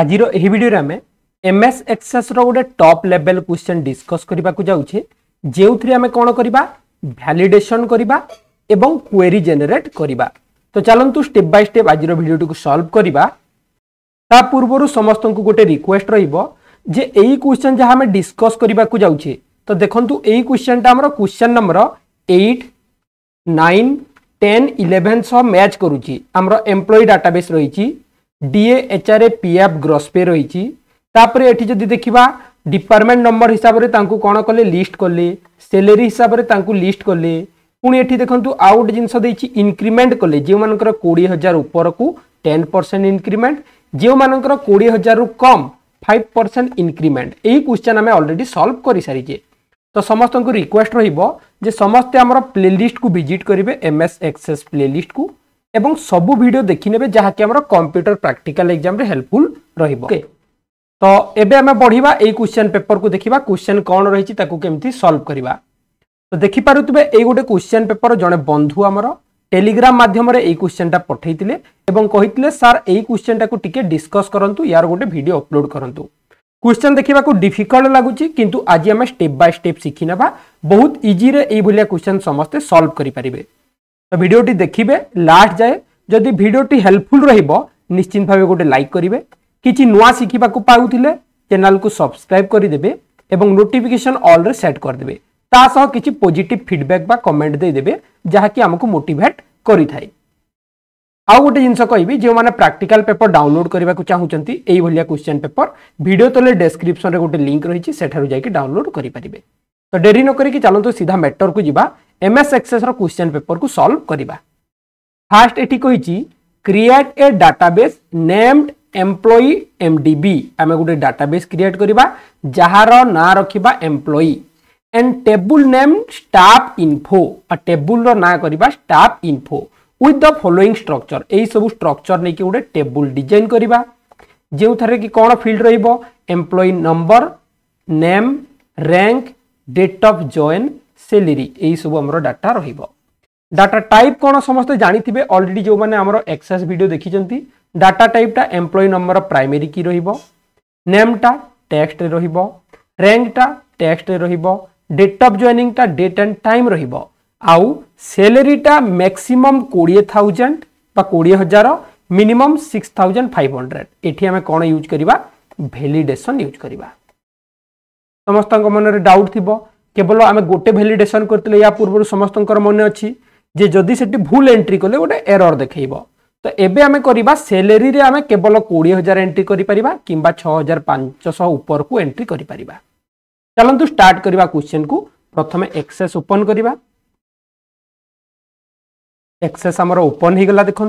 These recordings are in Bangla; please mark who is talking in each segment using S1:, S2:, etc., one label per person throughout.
S1: আজর এই ভিডিওরে আমি এমএস এক্সেসর গোটে টপ লেভেল কোশ্চেন ডিসকস করা যাচ্ছে যে আমি কোণ করা ভ্যালিডেসন করা এবং কোয়েরি জেনেট করা তো চলতু স্টেপ বাই স্টেপ আজর ভিডিওটি সলভ করা তা পূর্বর সমস্ত গোটে রিকোয়েস্ট রহব যে এই কোশ্চেন যা আমি ডিসকস করা যাচ্ছে তো দেখুন এই কোশ্চেনটা আমার question number eight nine ten eleven সহ ম্যাচ করুছি আমার এমপ্লয়ি ডাটাবেস রয়েছে ডিএ এচআরএ পিএফ গ্রসপে রয়েছে তাপরে এটি যদি দেখিবা ডিপার্টমেন্ট নম্বর হিসাবে তাঁকু কোণ কলে লিষ্ট কলে স্যালেরি হিসাবে তাঁকু লিষ্ট কলে পুনি এটি দেখন্তু আউ গোটে জিনিস দিয়েছি ইনক্রিমেন্ট কলে যে কোড়িয়ে হাজার উপরকু টেন পরসেন্ট ইনক্রিমেন্ট যে কোড়িয়ে হাজার কম ফাইভ পরসেন্ট ইনক্রিমেন্ট এই কোশ্চেন আমি অলরেডি সলভ করে সারিছে তো সমস্ত রিকোয়েস্ট রহব যে সমস্তে আমার প্লেলিষ্ট কু ভিজিট করবে এম এস এক্সেস প্লেলিষ্ট কু এবং সবু ভিডিও দেখি নেবে যা কি আমার কম্পিউটর প্রাকটিকাল এক্সাম হেল্পফুল রহব ওকে তো এবে আমি বড়া এই কোশ্চেন পেপর কু দেখা কোশ্চেন কণ রয়েছে তাকে কমিটি সলভ করা তো দেখিপারে এই গোটে কোশ্চেন পেপর জনে বন্ধু আমার টেলিগ্রাম মাধ্যমে এই কোশ্চেনটা পঠাইলে এবং কে সার এই কোশ্চেনটা টিকি ডিসকস করতু ইয়ার গোটে ভিডিও অপলোড করতু কোশ্চেন দেখা ডিফিকল্ট লাগুচি কিন্তু আজ আমি স্টেপ বাই স্টেপ শিখি নেবা বহুত ইজিরে এইভাবে কোশ্চেন সমস্ত সলভ করে পারিবে তো ভিডিওটি দেখবে লাস্ট যায় যদি ভিডিওটি হেল্পফুল রহব নিশ্চিত ভাবে গোটে লাইক করবে কিছু নূয়া শিখবা পাওলে চ্যানেলকে সবসক্রাইব করিদেবে এবং নোটিফিকেসন অলরে সেট করিদেবে তা সহ কিছু পজিটিভ ফিডব্যাক বা কমেন্ট দিয়েদেবে যাকি আমি মোটিভেট করে থাকে আউ গোটে জিনিস কবি যে প্রাকটিকাল পেপর ডাউনলোড করা চাহুমান এইভাবে কোশ্চেন পেপর ভিডিও তলে ডেসক্রিপশন গোটে লিঙ্ক রয়েছে সেঠার যাই ডাউনলোড করে পারে তো ডেরি নকি চালু সিধা ম্যাটর কু যা एमएस एक्सेस क्वेश्चन पेपर को सल्व करवा फास्ट एटी कही create a database named employee MDB आम गोटे डाटाबेस क्रिएट करवा जार ना रखा employee and table name staff info table ना करवा staff info with the following structure यही सब स्ट्रक्चर नहीं कि गोटे टेबुल डिजाइन करवा जो थे कि कौन फिल्ड रही number name rank date of join salary এইসব আমার ডাটা রহব ডাটা টাইপ কোণ সমস্ত জাঁথিবে অলরেডি যে আমার এক্সাস ভিডিও দেখিছেন ডাটা টাইপটা এমপ্লয়ি নম্বর প্রাইমেরি কি রহব নেমটা টেক্সটে রহব র্যাঙ্কটা টেক্সটে রহব ডেট অফ জয়েনিংটা ডেট অ্যান্ড টাইম রহব আউ স্যালারিটা ম্যাক্সিমম কোড়িয়ে থাউজেন্ড বা কোড়িয়ে হাজার minimum six thousand five hundred এটি আমি কোণ ইউজ করা ভ্যালিডেসন ইউজ করা ସମସ୍ତଙ୍କ ମନରେ ଡାଉଟ୍ ଥିବ কেবল আমি গোটে ভ্যালিডেসন করলে ইয়া পূর্ব সমস্ত মনে অছি যে যদি সেটি ভুল এন্ট্রি কলে গোটে এরর দেখাইব তো এবে আমি করা স্যালেরি আমি কেবল কোড়ি হাজার এন্ট্রি করে পারা কিংবা ছ হাজার পাঁচশ উপরকু এন্ট্রি করে পারা চলতু স্টার্ট করা কোশ্চেন কু প্রথমে এক্সেস ওপন করা এক্সেস আমার ওপন হয়ে গলা দেখুন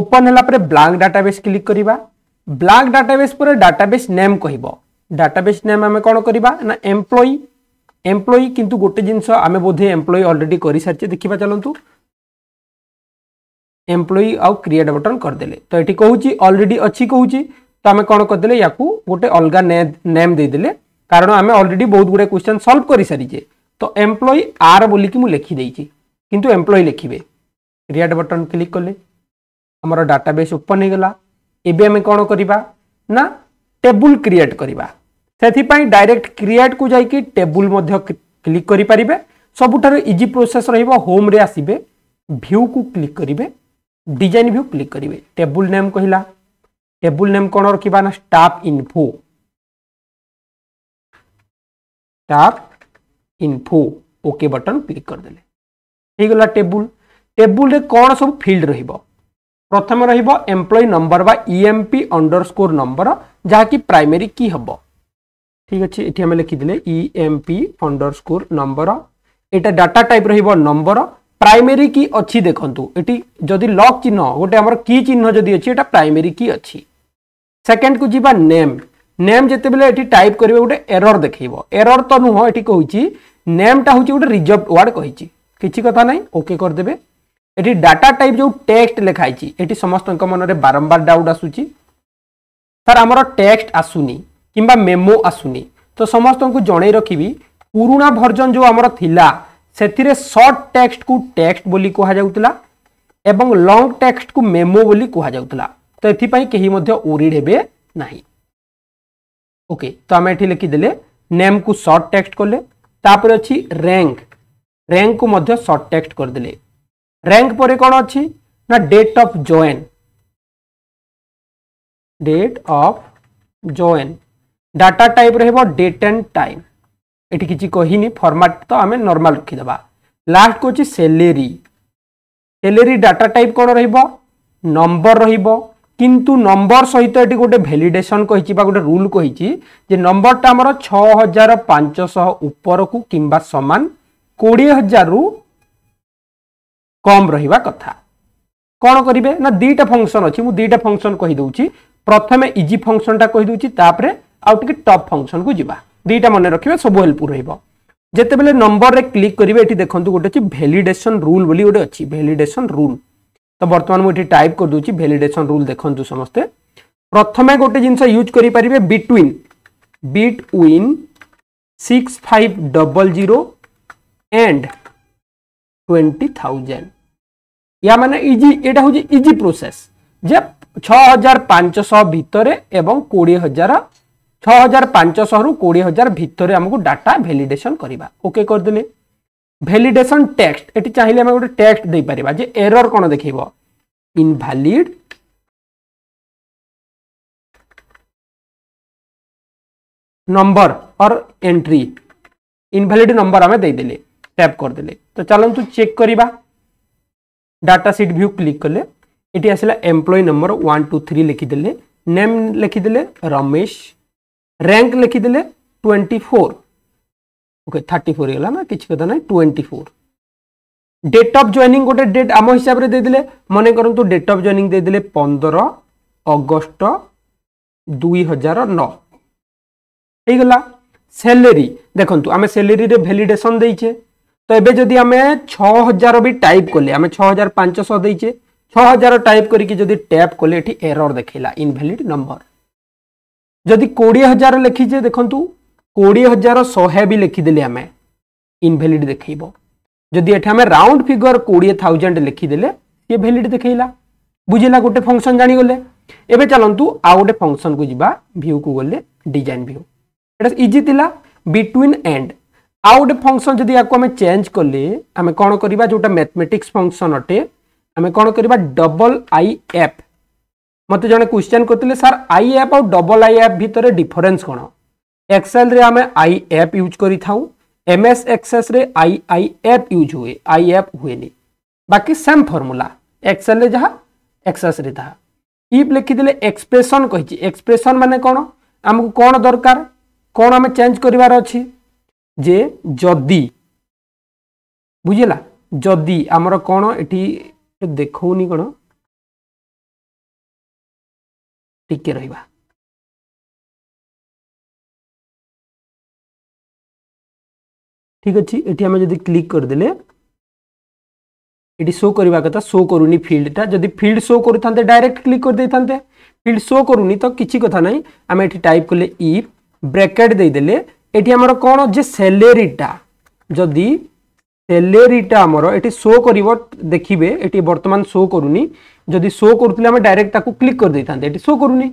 S1: ওপন হলাপরে ব্লাঙ্ক ডাটাবেস ক্লিক করা ব্লাঙ্ক ডাটাবেস পরে ডাটাবেস নেম কহব ডাটাবেস নেম আমি কোণ করা না এমপ্লয়ি এমপ্লয়ি কিন্তু গোটে জিনিস আমি বোধে এমপ্লয়ি অলরেডি করে সারিছে দেখা চলতু এমপ্লয়ি আউ ক্রিয়েট বটন করেদেলে তো এটি কুচি অলরেডি অছি কুচি তো আমি কোণ করেদেলে ইয়াকু গোটে অলগা নেম দিয়েদেলে কারণ আমি অলরেডি বহুত গুড়ে কোশ্চেন সলভ করে সারিছে তো এমপ্লয়ি আর বলিকি মু লেখি দেইছি কিন্তু এমপ্লয়ি লিখবে ক্রিয়েট বটন ক্লিক কলে আমার ডাটাবেস ওপন হয়ে গলা এবে আমি কোণ করা না টেবুল ক্রিয়েট করা से डायरेक्ट क्रिएट को जैक टेबुल क्लिक करेंगे सबुठ इजी प्रोसेस रोम्रे आसबे भ्यू को क्लिक करेंगे डिजाइन भ्यू क्लिक करेंगे टेबुल नेम कहला टेबुल नेम कौन रखा ना staff info staff info okay button click करदेगला टेबुल टेबुल कौन सब फिल्ड र प्रथम रही एम्प्लॉय नंबर व ईएमपी अंडरस्कोर नंबर जहाँकि प्राइमरी की हम ঠিক আছে এটি আমি লিখিদেলে E M P underscore number এটা ডাটা টাইপ রহব নম্বর প্রাইমেরি কি অছি দেখন্তু এটি যদি লক চিহ্ন গোটে আমার কি চিহ্ন যদি অছি এটা প্রাইমেরি কি অছি সেকেন্ড কু যা নেম নেম যেতবে এটি টাইপ করবে গোটে এরর দেখাইব এরর তো নুহ এটি কইছি নেমটা হচ্ছে গোটে রিজর্ভ ওয়ার্ড কইছি কিছু কথা নাই ওকে করদেবে এটি ডাটা টাইপ যে টেক্সট লেখা হয়েছি এটি সমস্ত মনরে বারম্বার ডাউট আসুচি স্যার আমার টেক্সট আসুনি कि मेमो आसुनी तो समस्त को जन रखी पुराणा भर्जन जो आमर से सर्ट टेक्स्ट को टेक्स्ट बोली कहला एवं लॉन्ग टेक्स्ट को मेमो बोली कहला तो ये ओरीडे ना ओके तो आम ये लिखीदे नेम को सर्ट टेक्स्ट कले अच्छी रैंक रैंक को मध्य सर्ट टेक्स्ट करदे रैंक पर कौन अच्छी ना date of join date of join data type date and time ये किसी कहनी फर्माट तो आम नर्माल रखिद लास्ट कौन सेलेरी सेलेरी डाटा टाइप कौन रंबर रु नंबर सहित ये गोटे भैलीडेसन कही गोटे रूल कही नंबरटा आम छजार पांच ऊपर को कि सामान कोड़े हजार रु कम रहा कौन करेंगे ना दीटा फंक्शन अच्छी मुझे दीटा फंक्शन कहीदे प्रथम इजी फंक्शनटा कहीदे ଆଉ ଟିକେ ଟପ୍ ଫଙ୍କସନ୍କୁ ଯିବା ଦୁଇଟା ମନେ ରଖିବେ ସବୁ ହେଲ୍ପଫୁଲ୍ ରହିବ ଯେତେବେଳେ ନମ୍ବରରେ କ୍ଲିକ୍ କରିବେ ଏଠି ଦେଖନ୍ତୁ ଗୋଟେ ଅଛି ଭେଲିଡେସନ୍ ରୁଲ୍ ବୋଲି ଗୋଟେ ଅଛି ଭେଲିଡେସନ୍ ରୁଲ୍ ତ ବର୍ତ୍ତମାନ ମୁଁ ଏଠି ଟାଇପ୍ କରିଦେଉଛି ଭେଲିଡେସନ୍ ରୁଲ୍ ଦେଖନ୍ତୁ ସମସ୍ତେ ପ୍ରଥମେ ଗୋଟେ ଜିନିଷ ୟୁଜ୍ କରିପାରିବେ between between six five double zero and twenty thousand या मैंने इजी एटा हूँ इजी प्रोसेस जे छ हजार पाँचश भितर एवं कोड़े हजार ଛଅ ହଜାର ପାଞ୍ଚଶହରୁ କୋଡ଼ିଏ ହଜାର ଭିତରେ ଆମକୁ ଡାଟା ଭ୍ୟାଲିଡେସନ୍ କରିବା ଓକେ କରିଦେଲେ ଭ୍ୟାଲିଡେସନ୍ ଟେକ୍ସଟ ଏଠି ଚାହିଁଲେ ଆମେ ଗୋଟେ ଟେକ୍ସଟ ଦେଇପାରିବା ଯେ ଏରର କ'ଣ ଦେଖେଇବ invalid number or entry invalid number ଆମେ ଦେଇଦେଲେ ଟ୍ୟାପ୍ କରିଦେଲେ ତ ଚାଲନ୍ତୁ ଚେକ୍ କରିବା ଡାଟା ସିଟ୍ ଭ୍ୟୁ କ୍ଲିକ୍ କଲେ ଏଠି ଆସିଲା employee number one two three ଲେଖିଦେଲେ ନେମ୍ ଲେଖିଦେଲେ ରମେଶ র্যাঙ্ক লেখিদেলে twenty four okay thirty four ହେଇଗଲା ନା କିଛି କଥା ନାହିଁ twenty four date of joining ଗୋଟେ ଡେଟ୍ ଆମ ହିସାବରେ ଦେଇଦେଲେ ମନେ କରନ୍ତୁ ଡେଟ୍ ଅଫ୍ ଜଏନିଂ ଦେଇଦେଲେ ପନ୍ଦର ଅଗଷ୍ଟ ଦୁଇ ହଜାର ନଅ ହେଇଗଲା স্যালারি দেখুন আমি স্যালারি ভ্যালিডেসন দিয়েছে তো এবে যদি আমি ছ হাজার বি টাইপ কলে আমি ছ হাজার পাঁচশহ দিয়েছে ছ হাজার টাইপ করি যদি ট্যাপ কলে এটি এরর দেখাইলা ইনভ্যালিড নম্বর যদি কোড়িয়ে হাজার লেখিছে দেখুন কোড়িয়ে হাজার শহে বি লিখিদেলে আমি ইনভ্যালিড দেখব যদি এটি আমি রাউন্ড ফিগর কোড়িয়ে থাউজেন্ড লিখিদেলে সি ভ্যালিড দেখলা বুঝলা গোটে ফংশন জাগলে এবে চলতু আউ গোটে ফংশন কু যা ভিউ কু গলে ডিজাইন ভিউ এটা ইজি লা বিটুইন এন্ড আউ গোটে ফংশন যদি আমি চেঞ্জ কলে আমি কোণ করা যেটা ম্যাথমেটিক্স ফংশন অটে আমি কোণ করা ডবল আই এফ मत जो क्वेश्चन करते सार आई एप आउ डबल आई एप भितर डिफरेन्स कौन एक्सेल आम आई एप यूज करम S Access I I F use हुए आई एप हुए बाकी सेम फर्मूला एक्सेल जहाँ एक्सेस इफ एक्सप्रेसन कही एक्सप्रेसन मान कौन आमको कौन दरकार कौन आम चेज करार अच्छे जे जदि बुझेगा जदि आमर कौन ये देखनी कौन ଟିକେ ରହିବା ଠିକ ଅଛି ଏଠି ଆମେ ଯଦି କ୍ଲିକ୍ କରିଦେଲେ ଏଠି ଶୋ କରିବା କଥା ଶୋ କରୁନି ଫିଲ୍ଡଟା ଯଦି ଫିଲ୍ଡ ଶୋ କରୁଥାନ୍ତେ ଡାଇରେକ୍ଟ କ୍ଲିକ୍ କରିଦେଇଥାନ୍ତେ ଫିଲ୍ଡ ଶୋ କରୁନି ତ କିଛି କଥା ନାହିଁ ଆମେ ଏଠି ଟାଇପ୍ କଲେ ଇଫ୍ ବ୍ରେକେଟ୍ ଦେଇଦେଲେ ଏଠି ଆମର କ'ଣ ଯେ ସେଲେରୀଟା ଯଦି স্যালেরিটা আমার এটি শো করব দেখবে এটি বর্তমান শো করুনি যদি শো করুলে আমি ডাইরেক্ট তাকে ক্লিক করে দিয়ে থাকে এটি শো করুনি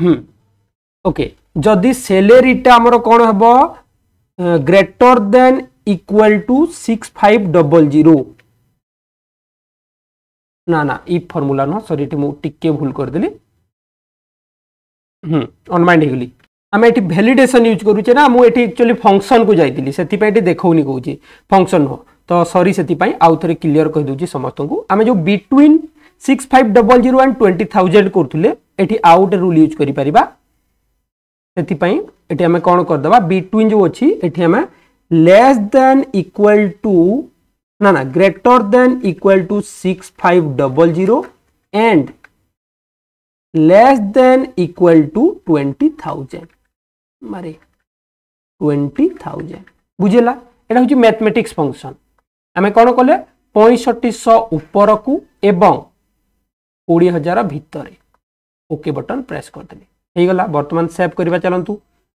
S1: হুম ওকে যদি স্যালেরিটা আমার কোণ হব greater than equal to six five double zero না না ই ফর্মুলা নহ সরি এটি মু টিকে ভুল করেদেলি হুম অনমাইন্ড হয়ে आम ये भैलीडेसन यूज करुचे ना मुझे एक्चुअली फंक्शन को जाइली से देखनी कौन फंक्शन नुह तो सरी से आउ थे क्लीयर कहीदे समस्त को आम जो between six five double zero and twenty thousand करुले ये आउ गोटे रूल यूज करें कौन करदे बिटवीन जो अच्छी ये लेस देन इक्वल टू ना ना greater than equal to six five double zero and less than to twenty 20,000. মারে টোয়েন্টি থাউজেন্ড বুঝেলা এটা হচ্ছে ম্যাথমেটিক্স ফংশন আমি কোণ কলে পঁয়ষঠিশ উপরকু এবং কোড়ি হাজার ভিতরে ওকে বটন প্রেস করেদেলি হয়েগলা বর্তমান সেভ করা চলতু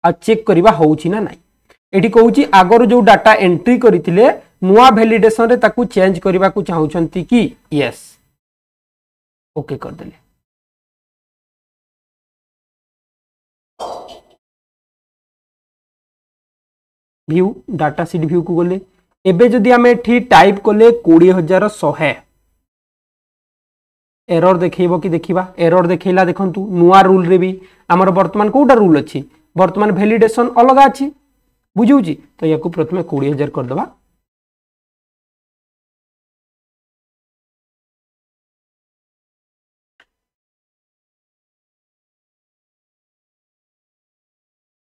S1: আেক করা হচ্ছে না নাই এটি কৌছি আগর যে ডাটা এন্ট্রি করে নূয়া ভ্যালিডেসন তাকে চেঞ্জ করা চাহুমান কি ইয়েস ওকে করেদেলি ভিউ ଡାଟା ସିଟ୍ ଭିଉକୁ ଗଲେ ଏବେ ଯଦି ଆମେ ଏଠି ଟାଇପ୍ କଲେ କୋଡ଼ିଏ ହଜାର ଶହେ ଏରର୍ ଦେଖେଇବ କି ଦେଖିବା ଏରର୍ ଦେଖେଇଲା ଦେଖନ୍ତୁ ନୂଆ ରୁଲ୍ରେ ବି ଆମର ବର୍ତ୍ତମାନ କେଉଁଟା ରୁଲ୍ ଅଛି ବର୍ତ୍ତମାନ ଭ୍ୟାଲିଡେସନ୍ ଅଲଗା ଅଛି ବୁଝୁଛି ତ ୟାକୁ ପ୍ରଥମେ କୋଡ଼ିଏ ହଜାର କରିଦେବା